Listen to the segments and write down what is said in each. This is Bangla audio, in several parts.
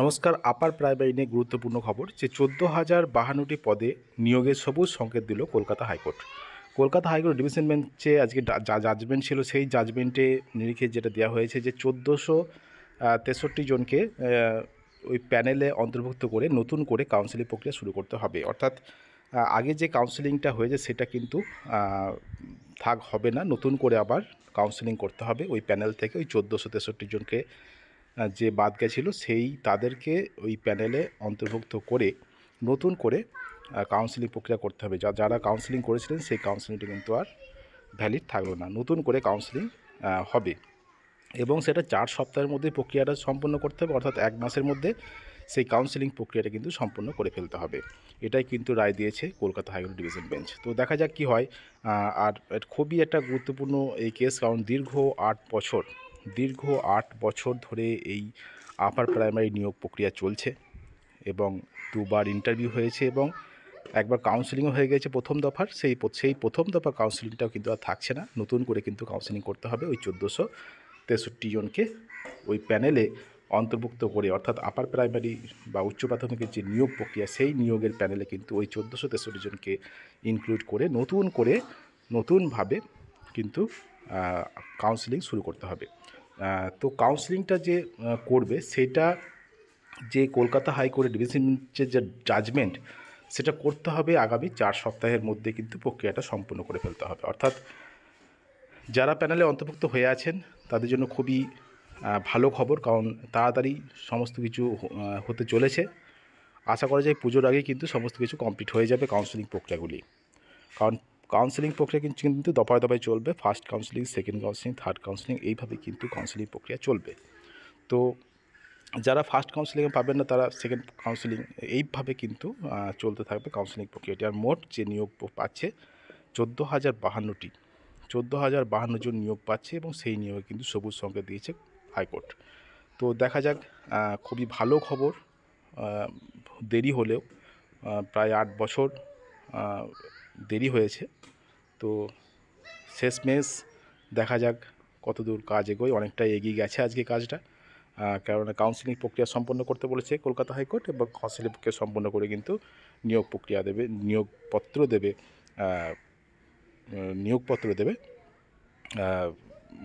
নমস্কার আপার প্রাইমারি নিয়ে গুরুত্বপূর্ণ খবর যে চোদ্দ হাজার বাহান্নটি পদে নিয়োগের সবুজ সংকেত দিল Kolkata high court Kolkata high court division বেঞ্চে আজকে জাজমেন্ট ছিল সেই জাজমেন্টে নিরিখে যেটা দেওয়া হয়েছে যে চোদ্দোশো তেষট্টি জনকে ওই প্যানেলে অন্তর্ভুক্ত করে নতুন করে কাউন্সিলিং প্রক্রিয়া শুরু করতে হবে অর্থাৎ আগে যে কাউন্সিলিংটা হয়েছে সেটা কিন্তু থাক হবে না নতুন করে আবার কাউন্সিলিং করতে হবে ওই প্যানেল থেকে ওই চোদ্দোশো তেষট্টি জনকে যে বাদ গেছিলো সেই তাদেরকে ওই প্যানেলে অন্তর্ভুক্ত করে নতুন করে কাউন্সিলিং প্রক্রিয়া করতে হবে যা যারা কাউন্সিলিং করেছিলেন সেই কাউন্সিলিংটা কিন্তু আর ভ্যালিড থাকলো না নতুন করে কাউন্সিলিং হবে এবং সেটা চার সপ্তাহের মধ্যে প্রক্রিয়াটা সম্পন্ন করতে হবে অর্থাৎ এক মাসের মধ্যে সেই কাউন্সিলিং প্রক্রিয়াটা কিন্তু সম্পন্ন করে ফেলতে হবে এটাই কিন্তু রায় দিয়েছে কলকাতা হাইকোর্ট ডিভিশন বেঞ্চ তো দেখা যাক কি হয় আর খুবই একটা গুরুত্বপূর্ণ এই কেস কারণ দীর্ঘ আট বছর দীর্ঘ আট বছর ধরে এই আপার প্রাইমারি নিয়োগ প্রক্রিয়া চলছে এবং দুবার ইন্টারভিউ হয়েছে এবং একবার কাউন্সেলিংও হয়ে গেছে প্রথম দফার সেই সেই প্রথম দফার কাউন্সেলিংটাও কিন্তু আর থাকছে না নতুন করে কিন্তু কাউন্সেলিং করতে হবে ওই চোদ্দোশো তেষট্টি জনকে ওই প্যানেলে অন্তর্ভুক্ত করে অর্থাৎ আপার প্রাইমারি বা উচ্চ প্রাথমিকের যে নিয়োগ প্রক্রিয়া সেই নিয়োগের প্যানেলে কিন্তু ওই চোদ্দোশো তেষট্টি জনকে ইনক্লুড করে নতুন করে নতুনভাবে কিন্তু কাউন্সিলিং শুরু করতে হবে তো কাউন্সিলিংটা যে করবে সেটা যে কলকাতা হাইকোর্টের ডিভিশন বেঞ্চের যে জাজমেন্ট সেটা করতে হবে আগামী চার সপ্তাহের মধ্যে কিন্তু প্রক্রিয়াটা সম্পূর্ণ করে ফেলতে হবে অর্থাৎ যারা প্যানেলে অন্তর্ভুক্ত হয়ে আছেন তাদের জন্য খুবই ভালো খবর কারণ তাড়াতাড়ি সমস্ত কিছু হতে চলেছে আশা করা যায় পুজোর আগে কিন্তু সমস্ত কিছু কমপ্লিট হয়ে যাবে কাউন্সিলিং প্রক্রিয়াগুলি কারণ কাউন্সিলিং প্রক্রিয়া কিন্তু কিন্তু দফায় দফায় চলবে first counselling second counselling third counselling এইভাবে কিন্তু কাউন্সিলিং প্রক্রিয়া চলবে তো যারা ফার্স্ট কাউন্সিলিং পাবেন না তারা সেকেন্ড কাউন্সিলিং এইভাবে কিন্তু চলতে থাকবে কাউন্সিলিং প্রক্রিয়াটি আর মোট যে নিয়োগ পাচ্ছে চোদ্দো হাজার বাহান্নটি চোদ্দো হাজার বাহান্ন জন নিয়োগ পাচ্ছে এবং সেই নিয়োগে কিন্তু সবুজ সংকেত দিয়েছে হাইকোর্ট তো দেখা যাক খুবই ভালো খবর দেরি হলেও প্রায় আট বছর দেরি হয়েছে তো শেষমেশ দেখা যাক কতদূর কাজ এগোয় অনেকটাই এগিয়ে গেছে আজকে কাজটা কেননা কাউন্সিলিং প্রক্রিয়া সম্পন্ন করতে বলেছে কলকাতা হাইকোর্ট এবং কাউন্সিলিং প্রক্রিয়া সম্পন্ন করে কিন্তু নিয়োগ প্রক্রিয়া দেবে নিয়োগপত্র দেবে নিয়োগপত্র দেবে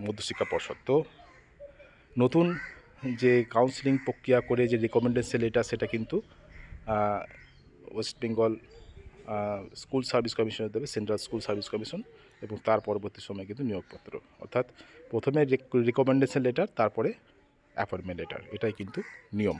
মধ্যশিক্ষা পর্ষদ তো নতুন যে কাউন্সিলিং প্রক্রিয়া করে যে রেকমেন্ডেশন লেটার সেটা কিন্তু ওয়েস্ট বেঙ্গল স্কুল সার্ভিস কমিশনের দেবে সেন্ট্রাল স্কুল সার্ভিস কমিশন এবং তার পরবর্তী সময় কিন্তু নিয়োগপত্র অর্থাৎ প্রথমে রেকমেন্ডেশন লেটার তারপরে অ্যাপয়েন্টমেন্ট লেটার এটাই কিন্তু নিয়ম